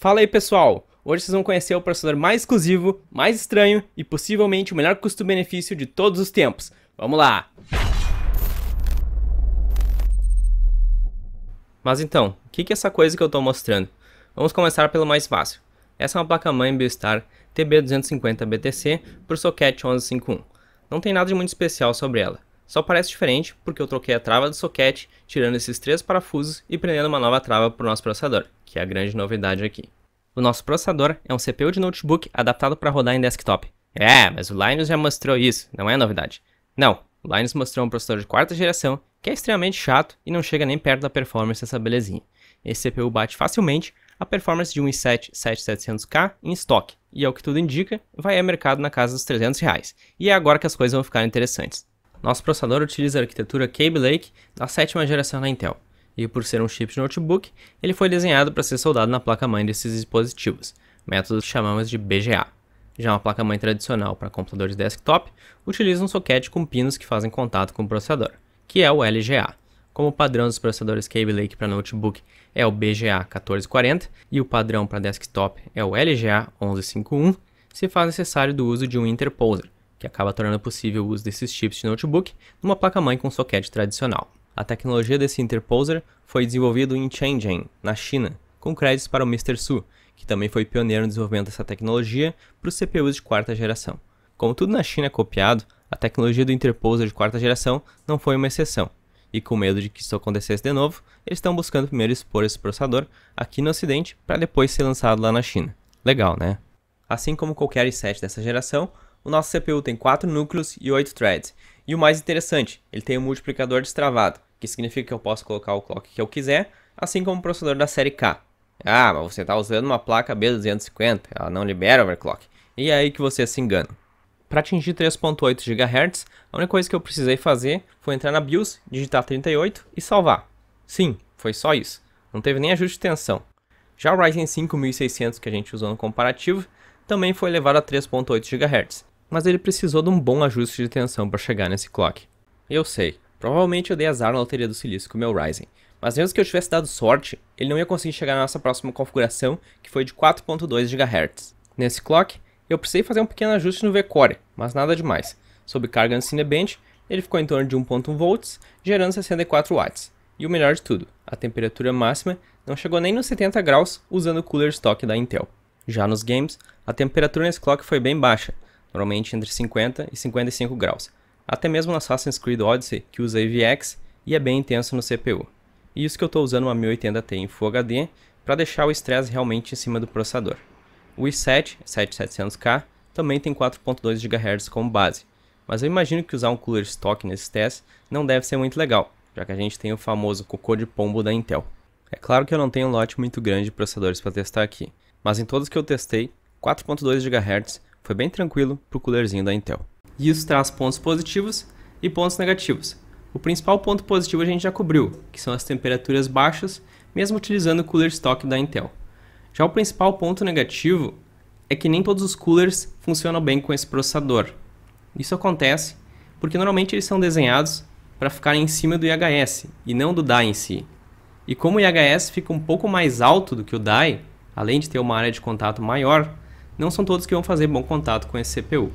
Fala aí pessoal! Hoje vocês vão conhecer o processador mais exclusivo, mais estranho e possivelmente o melhor custo-benefício de todos os tempos. Vamos lá! Mas então, o que é essa coisa que eu estou mostrando? Vamos começar pelo mais fácil. Essa é uma placa-mãe Biostar TB250BTC por socket 1151. Não tem nada de muito especial sobre ela. Só parece diferente porque eu troquei a trava do soquete, tirando esses três parafusos e prendendo uma nova trava para o nosso processador, que é a grande novidade aqui. O nosso processador é um CPU de notebook adaptado para rodar em desktop. É, mas o Linus já mostrou isso, não é novidade. Não, o Linus mostrou um processador de quarta geração que é extremamente chato e não chega nem perto da performance dessa belezinha. Esse CPU bate facilmente a performance de um i7 7700K em estoque, e ao que tudo indica, vai ao mercado na casa dos 300 reais. E é agora que as coisas vão ficar interessantes. Nosso processador utiliza a arquitetura Kaby Lake da sétima geração da Intel, e por ser um chip de notebook, ele foi desenhado para ser soldado na placa-mãe desses dispositivos, método que chamamos de BGA. Já uma placa-mãe tradicional para computadores desktop utiliza um soquete com pinos que fazem contato com o processador, que é o LGA. Como o padrão dos processadores Kaby Lake para notebook é o BGA 1440 e o padrão para desktop é o LGA 1151, se faz necessário do uso de um interposer, que acaba tornando possível o uso desses chips de notebook numa placa-mãe com socket tradicional. A tecnologia desse interposer foi desenvolvida em Shenzhen, na China, com créditos para o Mr. Su, que também foi pioneiro no desenvolvimento dessa tecnologia para os CPUs de quarta geração. Como tudo na China é copiado, a tecnologia do interposer de quarta geração não foi uma exceção, e com medo de que isso acontecesse de novo, eles estão buscando primeiro expor esse processador aqui no ocidente para depois ser lançado lá na China. Legal, né? Assim como qualquer i7 dessa geração, o nosso CPU tem 4 núcleos e 8 threads. E o mais interessante, ele tem um multiplicador destravado, que significa que eu posso colocar o clock que eu quiser, assim como o processador da série K. Ah, mas você está usando uma placa B250, ela não libera overclock. E é aí que você se engana. Para atingir 3.8 GHz, a única coisa que eu precisei fazer foi entrar na BIOS, digitar 38 e salvar. Sim, foi só isso. Não teve nem ajuste de tensão. Já o Ryzen 5600 que a gente usou no comparativo, também foi elevado a 3.8 GHz, mas ele precisou de um bom ajuste de tensão para chegar nesse clock. Eu sei, provavelmente eu dei azar na loteria do silício com o meu Ryzen, mas mesmo que eu tivesse dado sorte, ele não ia conseguir chegar na nossa próxima configuração, que foi de 4.2 GHz. Nesse clock, eu precisei fazer um pequeno ajuste no VCore, mas nada demais. Sob carga no Cinebench, ele ficou em torno de 1.1 volts, gerando 64 watts. E o melhor de tudo, a temperatura máxima não chegou nem nos 70 graus usando o cooler stock da Intel. Já nos games, a temperatura nesse clock foi bem baixa, normalmente entre 50 e 55 graus, até mesmo no Assassin's Creed Odyssey, que usa EVX e é bem intenso no CPU. E isso que eu estou usando uma 1080 Ti em Full HD para deixar o estresse realmente em cima do processador. O i7 7700K também tem 4.2 GHz como base, mas eu imagino que usar um cooler stock nesses testes não deve ser muito legal, já que a gente tem o famoso cocô de pombo da Intel. É claro que eu não tenho um lote muito grande de processadores para testar aqui, mas em todos que eu testei, 4.2 GHz foi bem tranquilo para o coolerzinho da Intel. E isso traz pontos positivos e pontos negativos. O principal ponto positivo a gente já cobriu, que são as temperaturas baixas, mesmo utilizando o cooler stock da Intel. Já o principal ponto negativo é que nem todos os coolers funcionam bem com esse processador. Isso acontece porque normalmente eles são desenhados para ficar em cima do IHS e não do DAI em si. E como o IHS fica um pouco mais alto do que o DAI, além de ter uma área de contato maior, não são todos que vão fazer bom contato com esse CPU.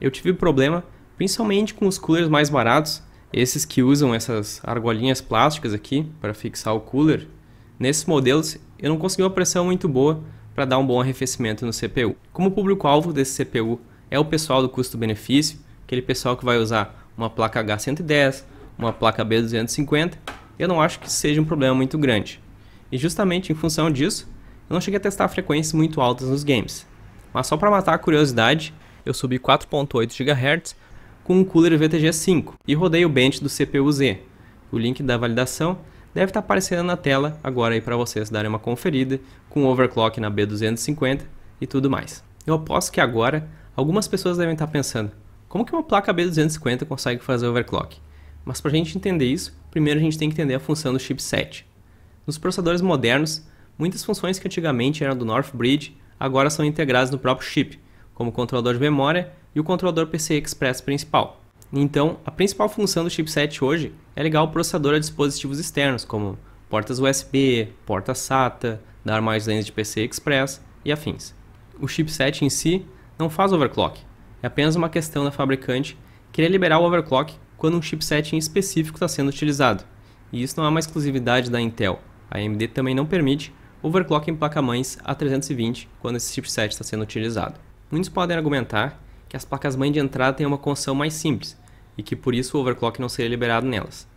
Eu tive problema principalmente com os coolers mais baratos, esses que usam essas argolinhas plásticas aqui para fixar o cooler. Nesses modelos eu não consegui uma pressão muito boa para dar um bom arrefecimento no CPU. Como o público-alvo desse CPU é o pessoal do custo-benefício, aquele pessoal que vai usar uma placa H110, uma placa B250, eu não acho que seja um problema muito grande. E justamente em função disso, eu não cheguei a testar frequências muito altas nos games, mas só para matar a curiosidade, eu subi 4.8 GHz com um cooler VTG 5 e rodei o bench do CPU-Z. O link da validação deve estar tá aparecendo na tela agora aí para vocês darem uma conferida com overclock na B250 e tudo mais. Eu aposto que agora algumas pessoas devem estar tá pensando, como que uma placa B250 consegue fazer overclock? Mas para a gente entender isso, primeiro a gente tem que entender a função do chipset. Nos processadores modernos, Muitas funções que antigamente eram do North Bridge agora são integradas no próprio chip, como o controlador de memória e o controlador PCI Express principal. Então, a principal função do chipset hoje é ligar o processador a dispositivos externos, como portas USB, portas SATA, dar mais lentes de PCI Express e afins. O chipset em si não faz overclock, é apenas uma questão da fabricante querer liberar o overclock quando um chipset em específico está sendo utilizado. E isso não é uma exclusividade da Intel. A AMD também não permite overclock em placas mães a 320 quando esse chipset está sendo utilizado. Muitos podem argumentar que as placas-mãe de entrada têm uma construção mais simples e que por isso o overclock não seria liberado nelas.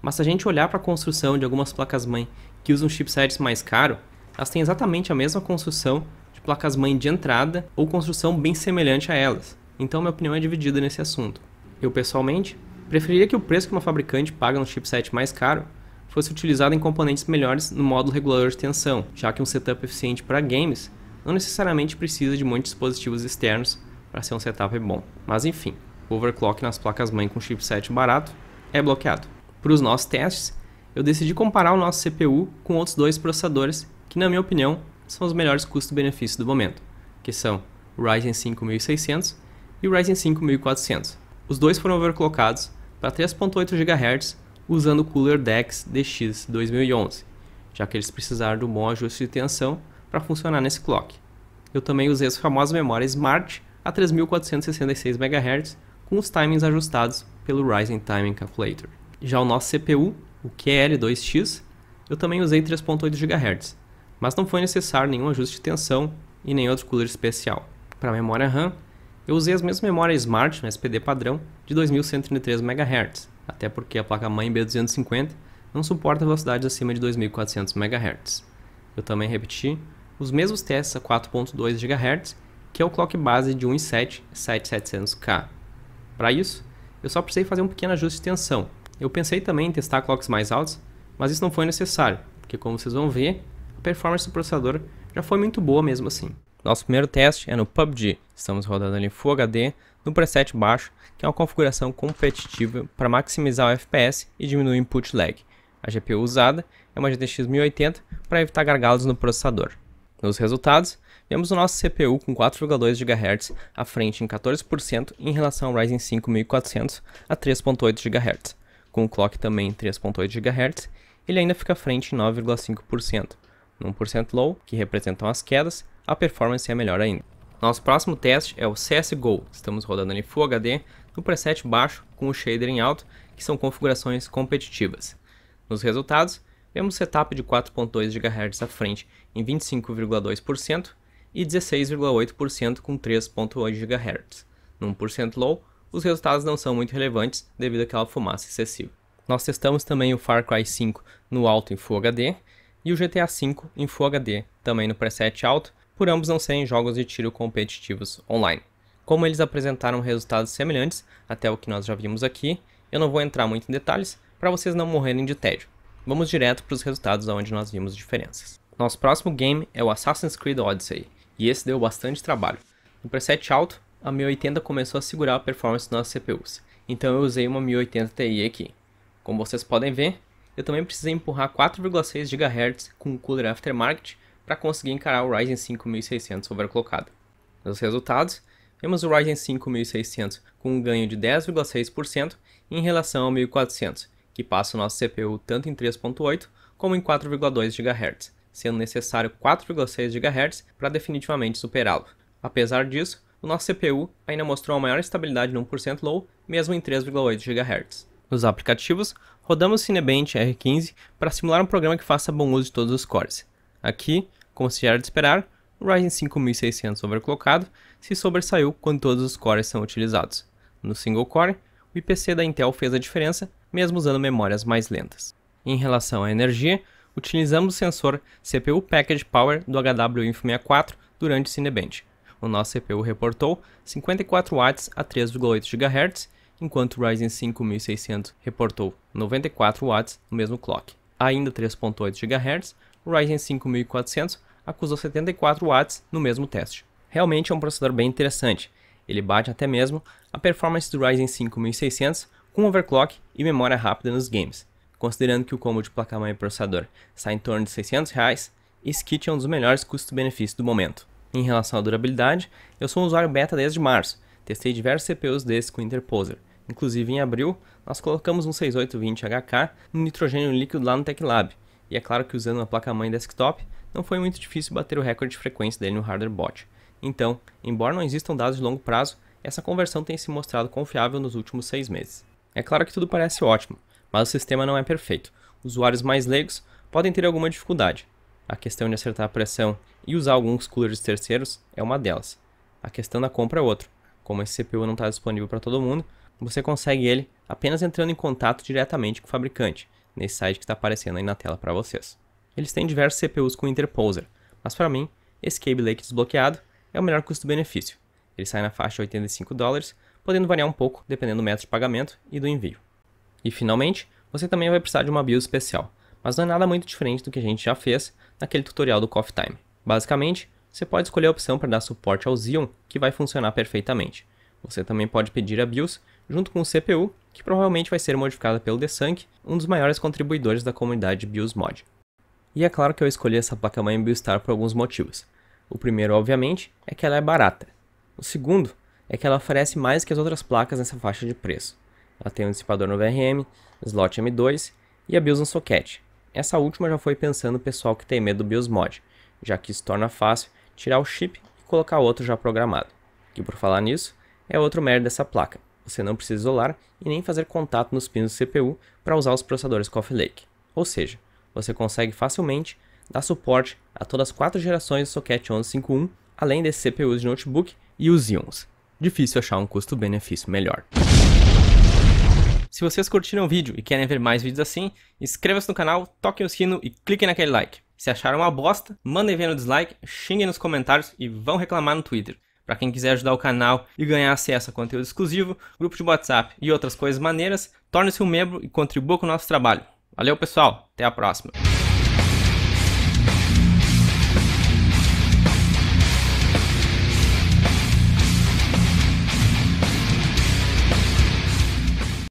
Mas se a gente olhar para a construção de algumas placas-mãe que usam chipsets mais caros, elas têm exatamente a mesma construção de placas-mãe de entrada ou construção bem semelhante a elas. Então minha opinião é dividida nesse assunto. Eu pessoalmente preferiria que o preço que uma fabricante paga no chipset mais caro fosse utilizado em componentes melhores no módulo regulador de tensão, já que um setup eficiente para games não necessariamente precisa de muitos dispositivos externos para ser um setup bom. Mas enfim, o overclock nas placas-mãe com chipset barato é bloqueado. Para os nossos testes, eu decidi comparar o nosso CPU com outros dois processadores que, na minha opinião, são os melhores custo-benefício do momento, que são o Ryzen 5600 e o Ryzen 5400. Os dois foram overclockados para 3.8 GHz usando o Cooler DeX DX 2011, já que eles precisaram do bom ajuste de tensão para funcionar nesse clock. Eu também usei as famosas memórias Smart a 3466 MHz com os timings ajustados pelo Ryzen Timing Calculator. Já o nosso CPU, o QL2X, eu também usei 3.8 GHz, mas não foi necessário nenhum ajuste de tensão e nem outro cooler especial. Para a memória RAM, eu usei as mesmas memórias Smart no SPD padrão de 2133 MHz, até porque a placa-mãe B250 não suporta velocidades acima de 2.400 MHz. Eu também repeti os mesmos testes a 4.2 GHz, que é o clock base de 1.7.7700K. Para isso, eu só precisei fazer um pequeno ajuste de tensão. Eu pensei também em testar clocks mais altos, mas isso não foi necessário, porque como vocês vão ver, a performance do processador já foi muito boa mesmo assim. Nosso primeiro teste é no PUBG. Estamos rodando ele em Full HD, no preset baixo, que é uma configuração competitiva para maximizar o FPS e diminuir o input lag. A GPU usada é uma GTX 1080 para evitar gargalos no processador. Nos resultados, vemos o nosso CPU com 4,2 GHz à frente em 14% em relação ao Ryzen 5 a 3,8 GHz. Com o clock também em 3,8 GHz, ele ainda fica à frente em 9,5%. 1% low, que representam as quedas, a performance é melhor ainda. Nosso próximo teste é o CSGO, estamos rodando em Full HD, no preset baixo com o shader em alto, que são configurações competitivas. Nos resultados, vemos setup de 4.2 GHz à frente em 25,2% e 16,8% com 3.8 GHz. No 1% low, os resultados não são muito relevantes devido àquela fumaça excessiva. Nós testamos também o Far Cry 5 no alto em Full HD e o GTA V em Full HD, também no preset alto, por ambos não serem jogos de tiro competitivos online. Como eles apresentaram resultados semelhantes até o que nós já vimos aqui, eu não vou entrar muito em detalhes para vocês não morrerem de tédio. Vamos direto para os resultados onde nós vimos diferenças. Nosso próximo game é o Assassin's Creed Odyssey, e esse deu bastante trabalho. No preset alto, a 1080 começou a segurar a performance nas CPUs, então eu usei uma 1080 Ti aqui. Como vocês podem ver, eu também precisei empurrar 4,6 GHz com o cooler aftermarket para conseguir encarar o Ryzen 5600 overclockado. Nos resultados, vemos o Ryzen 5600 com um ganho de 10,6% em relação ao 1400, que passa o nosso CPU tanto em 3.8 como em 4,2 GHz, sendo necessário 4,6 GHz para definitivamente superá-lo. Apesar disso, o nosso CPU ainda mostrou a maior estabilidade no 1% low, mesmo em 3,8 GHz. Nos aplicativos, rodamos Cinebench R15 para simular um programa que faça bom uso de todos os cores. Aqui, como se já era de esperar, o Ryzen 5600 overclockado se sobressaiu quando todos os cores são utilizados. No single core, o IPC da Intel fez a diferença, mesmo usando memórias mais lentas. Em relação à energia, utilizamos o sensor CPU Package Power do HW-INF64 durante Cinebench. O nosso CPU reportou 54 watts a 3,8 GHz enquanto o Ryzen 5600 reportou 94 watts no mesmo clock. Ainda 3.8 GHz, o Ryzen 5400 acusou 74 watts no mesmo teste. Realmente é um processador bem interessante. Ele bate até mesmo a performance do Ryzen 5600 com overclock e memória rápida nos games. Considerando que o combo de placa-mãe e processador sai em torno de 600 reais, esse kit é um dos melhores custo-benefício do momento. Em relação à durabilidade, eu sou um usuário beta desde março, testei diversos CPUs desses com interposer, Inclusive, em abril, nós colocamos um 6820HK no nitrogênio líquido lá no TechLab, e é claro que usando uma placa-mãe desktop, não foi muito difícil bater o recorde de frequência dele no bot. Então, embora não existam dados de longo prazo, essa conversão tem se mostrado confiável nos últimos seis meses. É claro que tudo parece ótimo, mas o sistema não é perfeito. Usuários mais leigos podem ter alguma dificuldade. A questão de acertar a pressão e usar alguns coolers terceiros é uma delas. A questão da compra é outra. Como esse CPU não está disponível para todo mundo, você consegue ele apenas entrando em contato diretamente com o fabricante, nesse site que está aparecendo aí na tela para vocês. Eles têm diversos CPUs com interposer, mas para mim, esse Cable Lake é desbloqueado é o melhor custo-benefício. Ele sai na faixa de 85 dólares, podendo variar um pouco dependendo do método de pagamento e do envio. E finalmente, você também vai precisar de uma BIOS especial, mas não é nada muito diferente do que a gente já fez naquele tutorial do Coffee Time. Basicamente, você pode escolher a opção para dar suporte ao Xeon, que vai funcionar perfeitamente. Você também pode pedir a BIOS junto com o CPU, que provavelmente vai ser modificada pelo DeSank, um dos maiores contribuidores da comunidade BIOS Mod. E é claro que eu escolhi essa placa-mãe BioStar por alguns motivos. O primeiro, obviamente, é que ela é barata. O segundo é que ela oferece mais que as outras placas nessa faixa de preço. Ela tem um dissipador no VRM, slot M2 e a BIOS no soquete. Essa última já foi pensando o pessoal que tem medo do BIOS Mod, já que isso torna fácil tirar o chip e colocar outro já programado. Que por falar nisso, é outro mérito dessa placa você não precisa isolar e nem fazer contato nos pinos do CPU para usar os processadores Coffee Lake. Ou seja, você consegue facilmente dar suporte a todas as quatro gerações do socket 1151, além desses CPUs de notebook e os Xeons. Difícil achar um custo-benefício melhor. Se vocês curtiram o vídeo e querem ver mais vídeos assim, inscreva-se no canal, toquem o sino e cliquem naquele like. Se acharam uma bosta, mandem ver no dislike, xinguem nos comentários e vão reclamar no Twitter. Para quem quiser ajudar o canal e ganhar acesso a conteúdo exclusivo, grupo de WhatsApp e outras coisas maneiras, torne-se um membro e contribua com o nosso trabalho. Valeu, pessoal. Até a próxima.